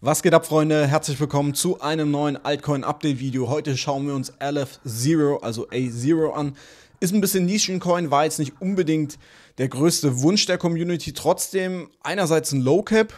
Was geht ab, Freunde? Herzlich willkommen zu einem neuen Altcoin-Update-Video. Heute schauen wir uns LF0, also A0 an. Ist ein bisschen Nischencoin, war jetzt nicht unbedingt der größte Wunsch der Community. Trotzdem einerseits ein Low-Cap,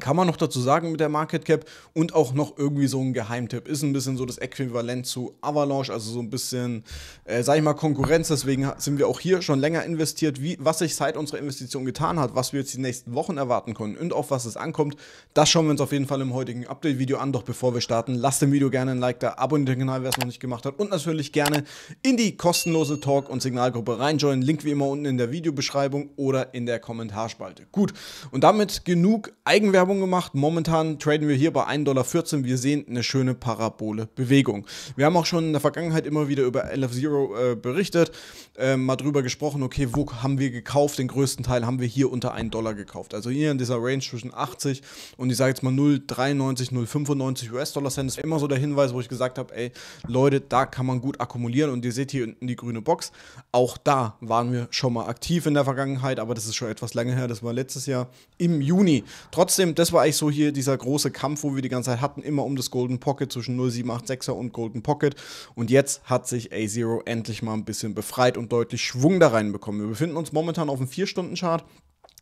kann man noch dazu sagen mit der Market Cap und auch noch irgendwie so ein Geheimtipp. Ist ein bisschen so das Äquivalent zu Avalanche, also so ein bisschen, äh, sag ich mal, Konkurrenz. Deswegen sind wir auch hier schon länger investiert. Wie, was sich seit unserer Investition getan hat, was wir jetzt die nächsten Wochen erwarten können und auf was es ankommt, das schauen wir uns auf jeden Fall im heutigen Update-Video an. Doch bevor wir starten, lasst dem Video gerne ein Like da, abonniert den Kanal, wer es noch nicht gemacht hat und natürlich gerne in die kostenlose Talk- und Signalgruppe reinjoinen. Link wie immer unten in der Videobeschreibung oder in der Kommentarspalte. Gut, und damit genug Eigenwerbung Werbung gemacht. Momentan traden wir hier bei 1,14 Dollar. Wir sehen eine schöne parabole Bewegung. Wir haben auch schon in der Vergangenheit immer wieder über lf Zero äh, berichtet, äh, mal drüber gesprochen, okay, wo haben wir gekauft? Den größten Teil haben wir hier unter 1 Dollar gekauft. Also hier in dieser Range zwischen 80 und ich sage jetzt mal 0,93, 0,95 US-Dollar Cent. Das ist immer so der Hinweis, wo ich gesagt habe, ey, Leute, da kann man gut akkumulieren und ihr seht hier unten die grüne Box. Auch da waren wir schon mal aktiv in der Vergangenheit, aber das ist schon etwas lange her, das war letztes Jahr im Juni. Trotzdem das war eigentlich so hier dieser große Kampf, wo wir die ganze Zeit hatten, immer um das Golden Pocket zwischen 0786er und Golden Pocket. Und jetzt hat sich a 0 endlich mal ein bisschen befreit und deutlich Schwung da reinbekommen. Wir befinden uns momentan auf dem 4-Stunden-Chart.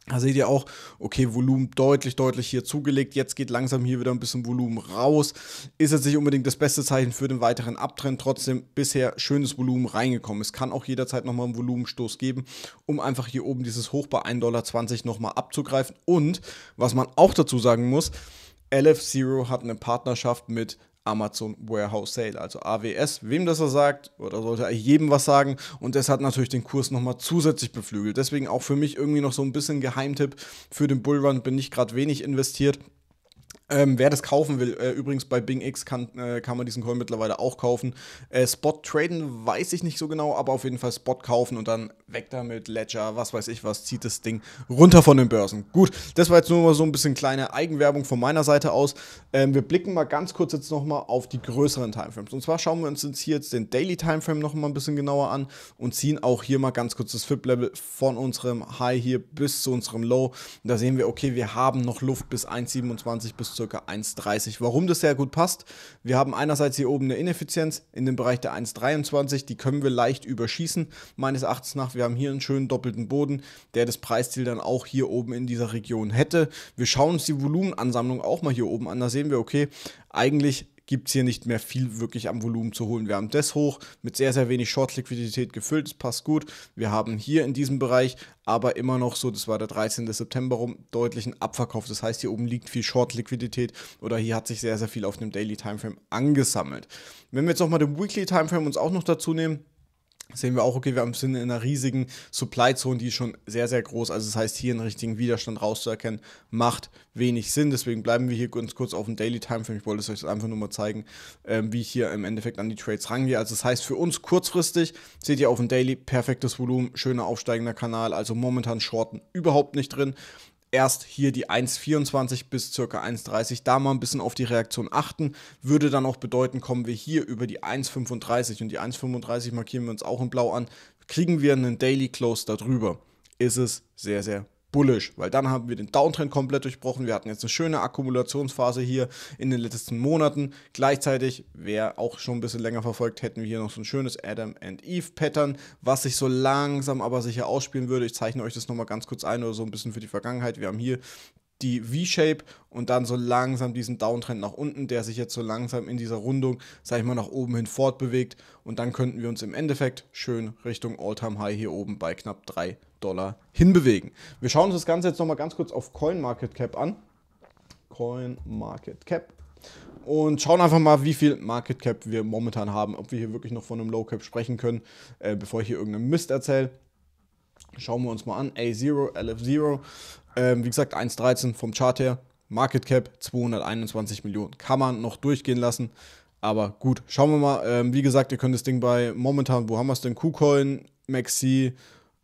Da seht ihr auch, okay, Volumen deutlich, deutlich hier zugelegt. Jetzt geht langsam hier wieder ein bisschen Volumen raus. Ist jetzt nicht unbedingt das beste Zeichen für den weiteren Abtrend. Trotzdem bisher schönes Volumen reingekommen. Es kann auch jederzeit nochmal einen Volumenstoß geben, um einfach hier oben dieses Hoch bei 1,20 Dollar nochmal abzugreifen. Und was man auch dazu sagen muss, LF Zero hat eine Partnerschaft mit Amazon Warehouse Sale, also AWS, wem das er sagt, oder sollte er jedem was sagen. Und das hat natürlich den Kurs nochmal zusätzlich beflügelt. Deswegen auch für mich irgendwie noch so ein bisschen Geheimtipp für den Bullrun, bin ich gerade wenig investiert. Ähm, wer das kaufen will, äh, übrigens bei Bing X kann, äh, kann man diesen Coin mittlerweile auch kaufen. Äh, Spot traden weiß ich nicht so genau, aber auf jeden Fall Spot kaufen und dann weg damit, Ledger, was weiß ich was, zieht das Ding runter von den Börsen. Gut, das war jetzt nur mal so ein bisschen kleine Eigenwerbung von meiner Seite aus. Ähm, wir blicken mal ganz kurz jetzt nochmal auf die größeren Timeframes. Und zwar schauen wir uns jetzt hier jetzt den Daily Timeframe nochmal ein bisschen genauer an und ziehen auch hier mal ganz kurz das FIP-Level von unserem High hier bis zu unserem Low. Und da sehen wir, okay, wir haben noch Luft bis 1,27 bis zu ca. 1,30. Warum das sehr gut passt? Wir haben einerseits hier oben eine Ineffizienz in dem Bereich der 1,23, die können wir leicht überschießen, meines Erachtens nach. Wir haben hier einen schönen doppelten Boden, der das Preisziel dann auch hier oben in dieser Region hätte. Wir schauen uns die Volumenansammlung auch mal hier oben an, da sehen wir, okay, eigentlich gibt es hier nicht mehr viel wirklich am Volumen zu holen. Wir haben das hoch mit sehr, sehr wenig Short-Liquidität gefüllt, das passt gut. Wir haben hier in diesem Bereich aber immer noch so, das war der 13. September rum, deutlichen Abverkauf. Das heißt, hier oben liegt viel Short-Liquidität oder hier hat sich sehr, sehr viel auf dem Daily Timeframe angesammelt. Wenn wir jetzt nochmal den Weekly Timeframe uns auch noch dazu nehmen, sehen wir auch, okay, wir sind in einer riesigen Supply Zone, die ist schon sehr, sehr groß. Also das heißt, hier einen richtigen Widerstand rauszuerkennen, macht wenig Sinn. Deswegen bleiben wir hier ganz kurz auf dem Daily Time. Ich wollte es euch einfach nur mal zeigen, ähm, wie ich hier im Endeffekt an die Trades rangehe. Also das heißt, für uns kurzfristig seht ihr auf dem Daily perfektes Volumen, schöner aufsteigender Kanal. Also momentan Shorten überhaupt nicht drin erst hier die 1,24 bis circa 1,30 da mal ein bisschen auf die Reaktion achten. Würde dann auch bedeuten, kommen wir hier über die 1,35 und die 1,35 markieren wir uns auch in Blau an, kriegen wir einen Daily Close darüber. Ist es sehr, sehr bullish, weil dann haben wir den Downtrend komplett durchbrochen. Wir hatten jetzt eine schöne Akkumulationsphase hier in den letzten Monaten. Gleichzeitig, wer auch schon ein bisschen länger verfolgt, hätten wir hier noch so ein schönes Adam and Eve Pattern, was sich so langsam aber sicher ausspielen würde. Ich zeichne euch das nochmal ganz kurz ein oder so ein bisschen für die Vergangenheit. Wir haben hier die V-Shape und dann so langsam diesen Downtrend nach unten, der sich jetzt so langsam in dieser Rundung, sag ich mal, nach oben hin fortbewegt. Und dann könnten wir uns im Endeffekt schön Richtung all time high hier oben bei knapp 3 Dollar hinbewegen. Wir schauen uns das Ganze jetzt nochmal ganz kurz auf CoinMarketCap an. CoinMarketCap. Und schauen einfach mal, wie viel Market Cap wir momentan haben, ob wir hier wirklich noch von einem Low Cap sprechen können, äh, bevor ich hier irgendeinen Mist erzähle. Schauen wir uns mal an. A0, LF0. Ähm, wie gesagt, 1,13 vom Chart her. Market Cap 221 Millionen. Kann man noch durchgehen lassen. Aber gut, schauen wir mal. Ähm, wie gesagt, ihr könnt das Ding bei momentan, wo haben wir es denn? KuCoin, Maxi,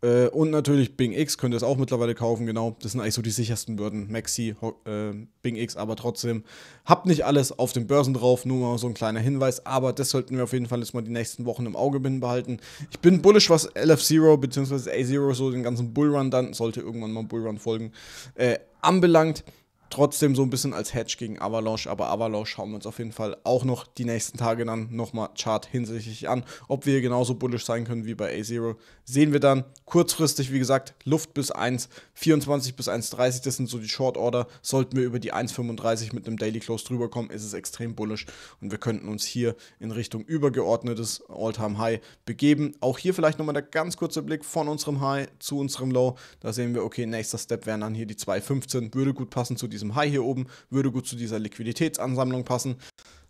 äh, und natürlich Bing X könnt ihr es auch mittlerweile kaufen, genau. Das sind eigentlich so die sichersten Börsen. Maxi, äh, Bing X, aber trotzdem. Habt nicht alles auf den Börsen drauf, nur mal so ein kleiner Hinweis. Aber das sollten wir auf jeden Fall jetzt mal die nächsten Wochen im Auge behalten. Ich bin bullish, was LF0 bzw. A0, so den ganzen Bullrun dann, sollte irgendwann mal Bullrun folgen, äh, anbelangt trotzdem so ein bisschen als Hedge gegen Avalanche, aber Avalanche schauen wir uns auf jeden Fall auch noch die nächsten Tage dann nochmal Chart hinsichtlich an. Ob wir genauso bullish sein können wie bei A0, sehen wir dann. Kurzfristig, wie gesagt, Luft bis 1,24 bis 1,30, das sind so die Short Order. Sollten wir über die 1,35 mit einem Daily Close drüber kommen, ist es extrem bullish und wir könnten uns hier in Richtung übergeordnetes All-Time High begeben. Auch hier vielleicht nochmal der ganz kurze Blick von unserem High zu unserem Low. Da sehen wir, okay, nächster Step wären dann hier die 2,15, würde gut passen zu diesem diesem High hier oben, würde gut zu dieser Liquiditätsansammlung passen.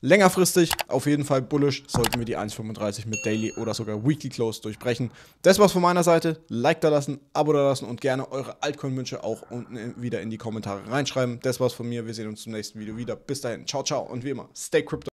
Längerfristig auf jeden Fall bullish, sollten wir die 1,35 mit Daily oder sogar Weekly Close durchbrechen. Das war's von meiner Seite. Like da lassen, Abo da lassen und gerne eure Altcoin-Wünsche auch unten wieder in die Kommentare reinschreiben. Das war's von mir. Wir sehen uns zum nächsten Video wieder. Bis dahin. Ciao, ciao und wie immer, stay crypto.